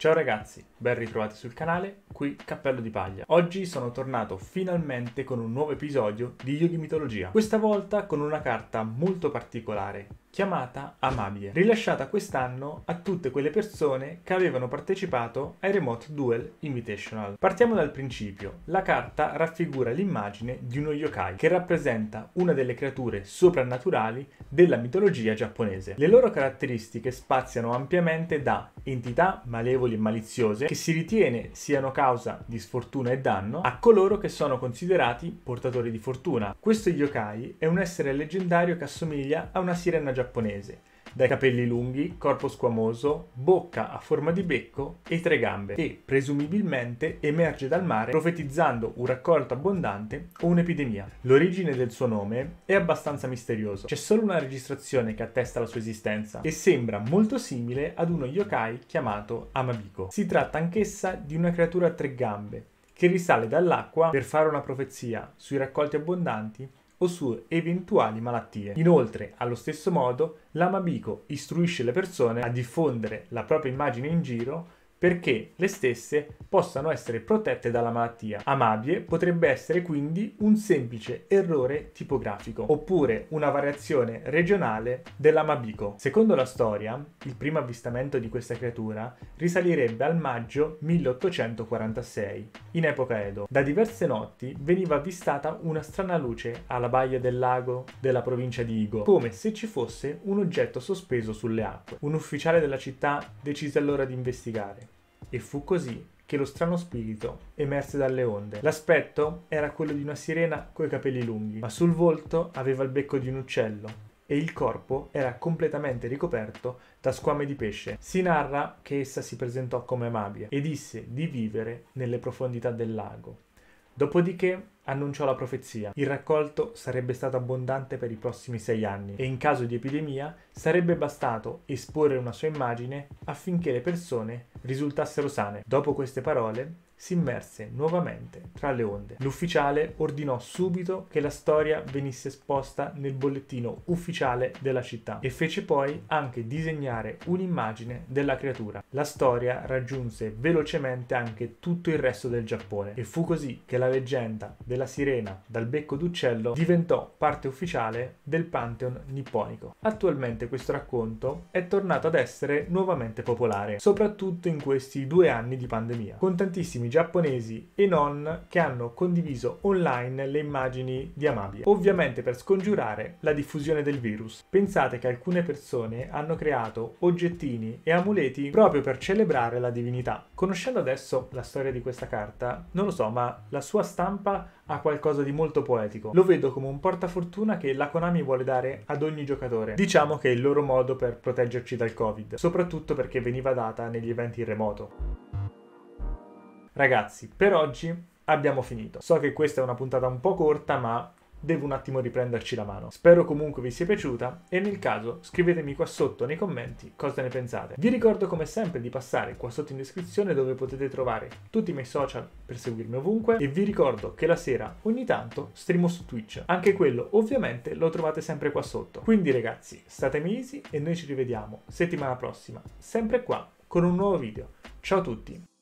Ciao ragazzi, ben ritrovati sul canale, qui Cappello di Paglia. Oggi sono tornato finalmente con un nuovo episodio di Yu di Mitologia, questa volta con una carta molto particolare chiamata Amabile, rilasciata quest'anno a tutte quelle persone che avevano partecipato ai Remote Duel Invitational. Partiamo dal principio. La carta raffigura l'immagine di uno yokai che rappresenta una delle creature soprannaturali della mitologia giapponese. Le loro caratteristiche spaziano ampiamente da entità malevoli e maliziose che si ritiene siano causa di sfortuna e danno a coloro che sono considerati portatori di fortuna. Questo yokai è un essere leggendario che assomiglia a una sirena giapponese giapponese, dai capelli lunghi, corpo squamoso, bocca a forma di becco e tre gambe, e presumibilmente emerge dal mare profetizzando un raccolto abbondante o un'epidemia. L'origine del suo nome è abbastanza misterioso, c'è solo una registrazione che attesta la sua esistenza e sembra molto simile ad uno yokai chiamato Amabiko. Si tratta anch'essa di una creatura a tre gambe che risale dall'acqua per fare una profezia sui raccolti abbondanti o su eventuali malattie. Inoltre, allo stesso modo, l'Amabico istruisce le persone a diffondere la propria immagine in giro perché le stesse possano essere protette dalla malattia. Amabie potrebbe essere quindi un semplice errore tipografico oppure una variazione regionale dell'amabico. Secondo la storia, il primo avvistamento di questa creatura risalirebbe al maggio 1846, in epoca Edo. Da diverse notti veniva avvistata una strana luce alla baia del lago della provincia di Igo, come se ci fosse un oggetto sospeso sulle acque. Un ufficiale della città decise allora di investigare. E fu così che lo strano spirito emerse dalle onde. L'aspetto era quello di una sirena coi capelli lunghi, ma sul volto aveva il becco di un uccello e il corpo era completamente ricoperto da squame di pesce. Si narra che essa si presentò come Mabia e disse di vivere nelle profondità del lago. Dopodiché annunciò la profezia. Il raccolto sarebbe stato abbondante per i prossimi sei anni e in caso di epidemia sarebbe bastato esporre una sua immagine affinché le persone risultassero sane. Dopo queste parole si immerse nuovamente tra le onde. L'ufficiale ordinò subito che la storia venisse esposta nel bollettino ufficiale della città e fece poi anche disegnare un'immagine della creatura. La storia raggiunse velocemente anche tutto il resto del Giappone e fu così che la leggenda del della sirena dal becco d'uccello diventò parte ufficiale del Pantheon nipponico. Attualmente questo racconto è tornato ad essere nuovamente popolare, soprattutto in questi due anni di pandemia, con tantissimi giapponesi e non che hanno condiviso online le immagini di Amabile, ovviamente per scongiurare la diffusione del virus. Pensate che alcune persone hanno creato oggettini e amuleti proprio per celebrare la divinità. Conoscendo adesso la storia di questa carta, non lo so, ma la sua stampa ha qualcosa di molto poetico. Lo vedo come un portafortuna che la Konami vuole dare ad ogni giocatore. Diciamo che è il loro modo per proteggerci dal Covid, soprattutto perché veniva data negli eventi in remoto. Ragazzi, per oggi abbiamo finito. So che questa è una puntata un po' corta, ma devo un attimo riprenderci la mano. Spero comunque vi sia piaciuta e nel caso scrivetemi qua sotto nei commenti cosa ne pensate. Vi ricordo come sempre di passare qua sotto in descrizione dove potete trovare tutti i miei social per seguirmi ovunque e vi ricordo che la sera ogni tanto streamo su Twitch. Anche quello ovviamente lo trovate sempre qua sotto. Quindi ragazzi statemi easy e noi ci rivediamo settimana prossima sempre qua con un nuovo video. Ciao a tutti!